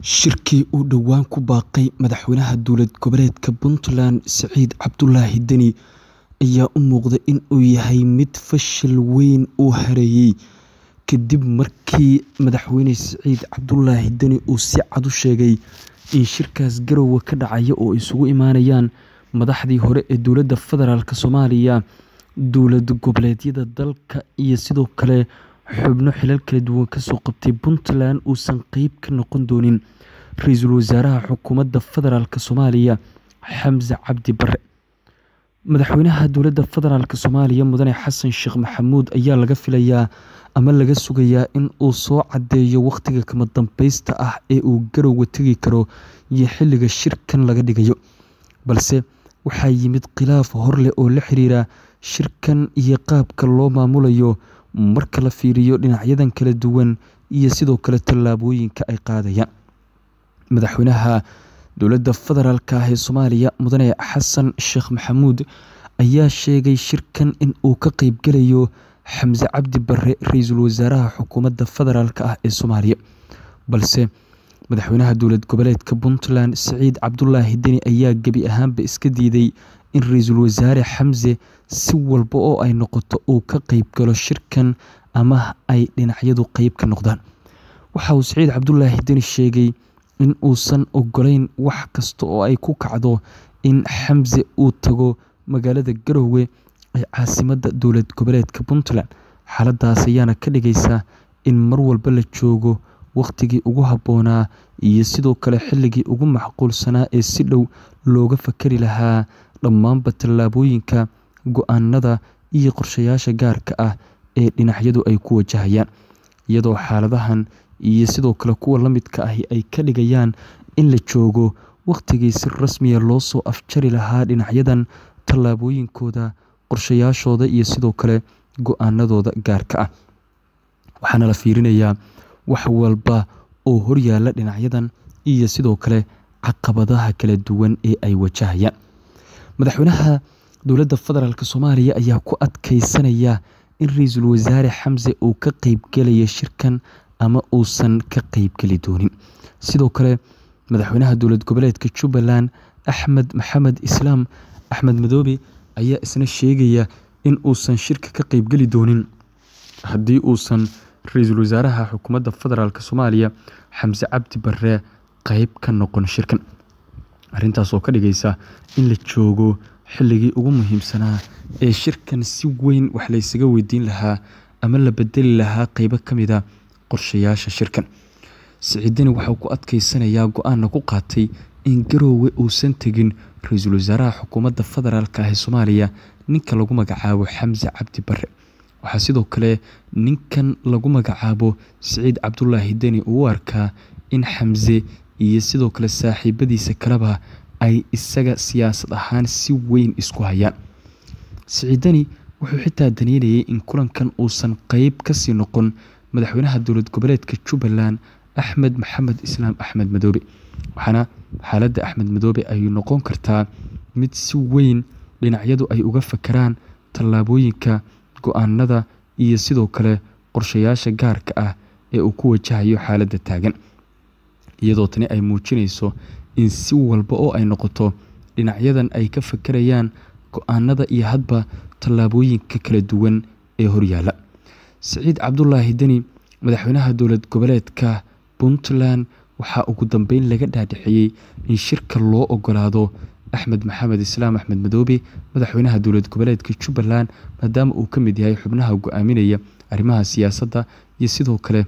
shirkii uu dhowaan ku baaqay madaxweynaha dowlad goboleedka puntland siciid cabdulaahi deni ayaa u muuqda in uu yahay mid fashil weyn uu hareeyey kadib markii madaxweyne siciid cabdulaahi deni uu si cad u sheegay in shirkaas garowa ka dhacaya oo isugu imaanayaan madaxdii hore ee dowladda federaalk soomaaliya dowlad goboleedyada dalka iyo sidoo kale xubno xilal kala duwan kasoo qabtay puntland uusan qeyb ka noqon doonin ra-iisul wasaaraha xukuumadda federaalk soomaaliya xamse cabdi bare madaxweynaha dowladda federaalk soomaaliya mudane xasan sheekh maxamuud ayaa laga filayaa ama laga sugayaa in uu soo caddeeyo wakhtiga kama dambeysta ah ee uu garowga tegi karo iyo xilliga shirkan laga dhigayo balse waxaa yimid khilaaf hor oo la xiriira shirkan iyo qaabka loo maamulayo marka la fiiriyo dhinacyadan kala duwan iyo sidoo kale tallaabooyinka ay qaadayaan madaxweynaha dowladda federaalka ah ee soomaaliya mudane xasan sheekh maxamuud ayaa sheegay shirkan in uu ka qeybgelayo xamse cabdi bare ra-iisul wasaaraha xukuumadda federaalk ah ee soomaaliya balse madaxweynaha dowlad goboleedka puntland siciid cabdulaahi deni ayaa gebi ahaanba iska diiday in ra-iisul wasaare xamse si walba oo ay noqoto uu ka qeyb galo shirkan ama ay dhinacyadu qayb ka noqdaan waxa uu saciid cabdulaahi deni sheegay in uusan ogolayn wax kasta oo ay ku kacdo in xamse uu tago magaalada garowe ee caasimadda dowlad goboleedka puntland xaaladaas ayaana ka dhigaysa in mar walba la joogo wakhtigii ugu habboonaa iyo sidoo kale xilligii ugu macquulsanaa ee si dhow looga fakari lahaa dhammaanba tallaabooyinka go-aanada iyo qorshayaasha gaarka ah ee dhinacyadu ay ku wajahayaan iyadoo xaaladahan iyo sidoo kale kuwa la midka ahi ay ka dhigayaan in la joogo waqtigii si rasmiya ah loo soo afjari lahaa dhinacyadan tallaabooyinkooda qorshayaashooda iyo sidoo kale go-aanadooda gaarka ah waxaana la fiirinayaa wax walba oo horyaala dhinacyadan iyo sidoo kale caqabadaha kala duwan ee ay wajahayaan madaxweynaha dowladda federaalk soomaaliya ayaa ku adkeysanaya in ra-iisul wasaare xamse uu ka qeybgelaya shirkan ama uusan ka qeybgeli doonin sidoo kale madaxweynaha dowlad goboleedka jubbaland axmed maxamed islaam axmed madoobe ayaa isna sheegaya in uusan shirka ka qeybgeli doonin haddii uusan ra-iisul wasaaraha xukuumadda federaalk soomaaliya xamse cabdi bare qeyb ka noqon shirkan arrintaas oo ka dhigaysa in la joogo xilligii ugu muhiimsanaa ee shirkan si weyn wax laysaga weydiin lahaa ama la bedeli lahaa qeybo ka mid a qorshayaasha shirkan siciidani waxau ku adkaysanayaa go-aanna ku qaatay in garoowe uusan tegin ra-iisul wasaaraha xukuumadda federaalka ah ee soomaaliya ninka lagu magacaabo xamse cabdi barre waxaa sidoo kale ninkan lagu magacaabo siciid cabdulaahi deni uu u arkaa in xamse iyo sidoo kale saaxiibadiisa kaleba ay isaga siyaasad ahaan si weyn isku hayaan siciidani wuxuu xitaa danaynayay in kulankan uusan qeyb kasii noqon madaxweynaha dowlad goboleedka jubbaland axmed maxamed islaam axmed madoobe waxaana xaaladda axmed madoobe ay noqon kartaa mid si weyn dhinacyadu ay uga fakaraan tallaabooyinka go-aanada iyo sidoo kale qorshayaasha gaarka ah ee uu ku wajahayo xaaladda taagan iyadoo tani ay muujinayso in si walba oo ay noqoto dhinacyadan ay ka fakarayaan go-aanada iyo hadba tallaabooyinka kala duwan ee horyaala siciid cabdulaahi deni madaxweynaha dowlad goboleedka puntland waxaa ugu dambeyn laga dhaadhixiyey in shirka loo ogolaado axmed maxamed islaam axmed madoobe madaxweynaha dowlad goboleedka jubbaland maadaama uu ka mid yahay xubnaha go-aaminaya arrimaha siyaasadda iyo sidoo kale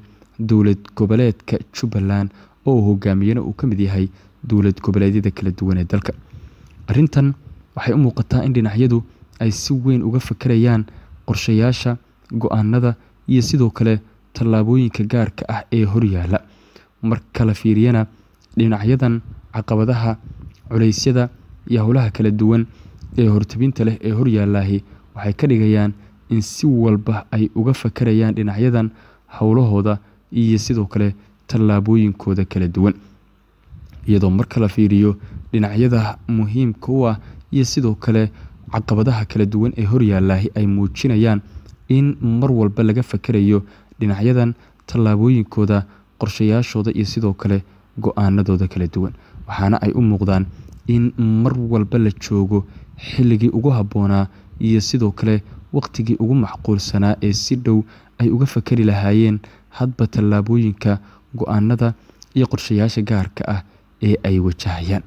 dowlad goboleedka jubbaland oo uu hogaamiyena uu ka mid yahay dowlad goboleedyada kala duwan ee dalka arrintan waxay u muuqataa in dhinacyadu ay si weyn uga fakarayaan qorshayaasha go-aanada iyo sidoo kale tallaabooyinka gaarka ah ee horyaala marka la fiiriyana dhinacyadan caqabadaha culeysyada iyo howlaha kala duwan ee hortabinta leh ee horyaallaahi waxay ka dhigayaan in si walba ay uga fakarayaan dhinacyadan howlahooda iyo sidoo kale tallaabooyinkooda kala duwan iyadoo marka la fiiriyo dhinacyada muhiimka u ah iyo sidoo kale caqabadaha kala duwan ee horyaallaahi ay muujinayaan in mar walba laga fakarayo dhinacyadan tallaabooyinkooda qorshayaashooda iyo sidoo kale go-aanadooda kala duwan waxaana ay u muuqdaan in mar walba la joogo xilligii ugu habboonaa iyo sidoo kale waqtigii ugu macquulsanaa ee si dhow ay uga fakari lahaayeen hadba tallaabooyinka go-aanada iyo qorshayaasha gaarka ah ee ay wajahayaan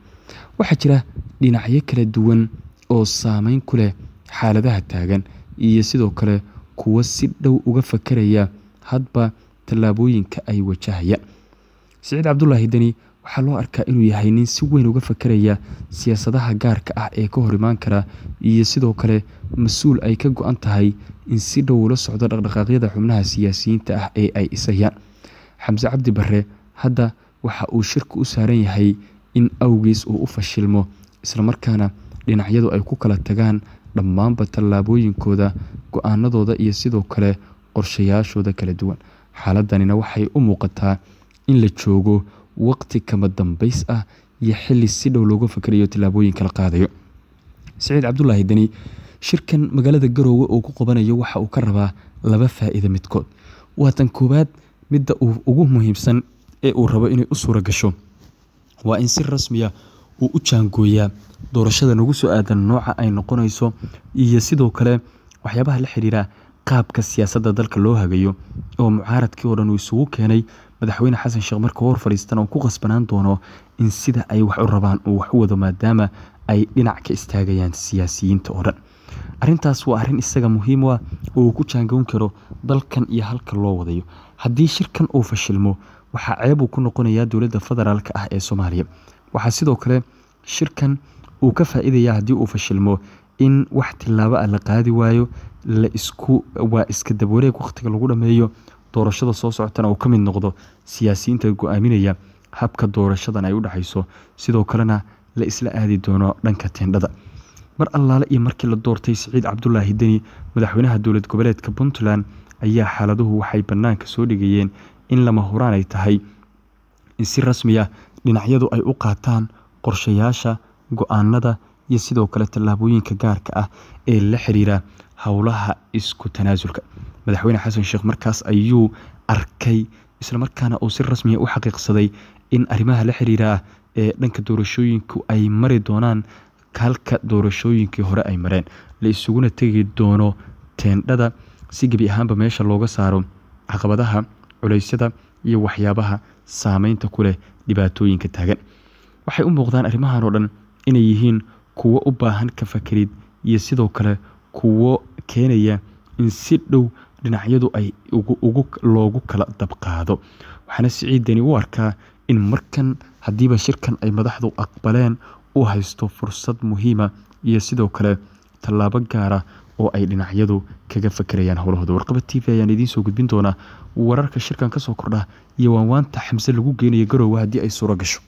waxaa jira dhinacyo kala duwan oo saameyn ku leh xaaladaha taagan iyo sidoo kale kuwo si dhow uga fakaraya hadba tallaabooyinka ay wajahayaan siciid cabdulaahi deni waxaa loo arkaa inuu yahay nin si weyn uga fakaraya siyaasadaha gaarka ah ee ka hor imaan kara iyo sidoo kale mas-uul ay ka go-an tahay in si dhow ula socdo dhaqdhaqaaqyada xubnaha siyaasiyiinta ah ee ay isayaan xamse cabdi barre hadda waxa uu shirku u saaran yahay in awgiis uu u fashilmo islamarkaana dhinacyadu ay ku kala tagaan dhammaanba tallaabooyinkooda go-aanadooda iyo sidoo kale qorshayaashooda kala duwan xaaladanina waxay u muuqataa in la joogo waqti kama dambays ah iyo xili si dhow looga fakerayo tallaabooyinka la qaadayo siciid cabdulaahi deni shirkan magaalada garoowe uu ku qabanayo waxa uu ka rabaa laba faa'iida midkood waa tan koowaad midda uu ugu muhiimsan ee uu rabo inay u suura gasho waa in si rasmiya ah uu u jaangooyaa doorashada nagu soo aadan nooca ay noqonayso iyo sidoo kale waxyaabaha la xiriira qaabka siyaasadda dalka loo hagayo oo mucaaradkii oo dhan uu isugu keenay madaxweyne xasan sheekh markuu hor fadhiistana uu ku qasbanaan doono in sida ay wax u rabaan uu wax u wado maadaama ay dhinac ka istaagayaan siyaasiyiinta oo dhan arintaas waa arrin isaga muhiim u ah oo uu ku jaangoon karo dalkan iyo halka loo wadayo haddii shirkan uu fashilmo waxaa ceebuu ku noqonayaa dowladda federaalk ah ee soomaaliya waxaa sidoo kale shirkan uu ka faa-idaya haddii uu fashilmo in wax tillaabo ah la qaadi waayo laisku waa iska dabwareeg waqtiga lagu dhameeyo doorashada soo socotana uu ka mid noqdo siyaasiyiinta go-aaminaya habka doorashadan ay u dhexayso sidoo kalena la isla aadi doono dhanka teendhada mar allaale iyo markii la doortay siciid cabdulaahi deni madaxweynaha dowlad goboleedka puntland ayaa xaaladuhu waxay bannaanka soo dhigayeen in lama huraan ay tahay in si rasmi ah dhinacyadu ay u qaataan qorshayaasha go-aanada iyo sidoo kale tallaabooyinka gaarka ah ee la xiriira howlaha isku tanaasulka madaxweyne xasan sheekh markaas ayuu arkay islamarkaana uu si rasmiya ah u xaqiiqsaday in arrimaha la xiriira ee dhanka doorashooyinku ay mari doonaan halka doorashooyinkii hore ay mareen la isuguna tegi doono teendhada si gebi ahaanba meesha looga saaro caqabadaha culaysyada iyo waxyaabaha saameynta ku leh dhibaatooyinka taagan waxay u muuqdaan arrimahan oo dhan inay yihiin kuwo u baahan ka fakerid iyo sidoo kale kuwo keenaya in si dhow dhinacyadu ay loogu kala dabqaado waxaana siciiddani u arkaa in markan haddiiba shirkan ay madaxdu aqbaleen u haysto fursad muhiima iyo sidoo kale tallaabo gaara oo ay dhinacyadu kaga fakerayaan howlahooda warqaba t v ayaan idiin soo gudbin doonaa wararka shirkan ka soo kordha iyo waanwaanta xamse lagu geenayo garowa haddii ay suuro gasho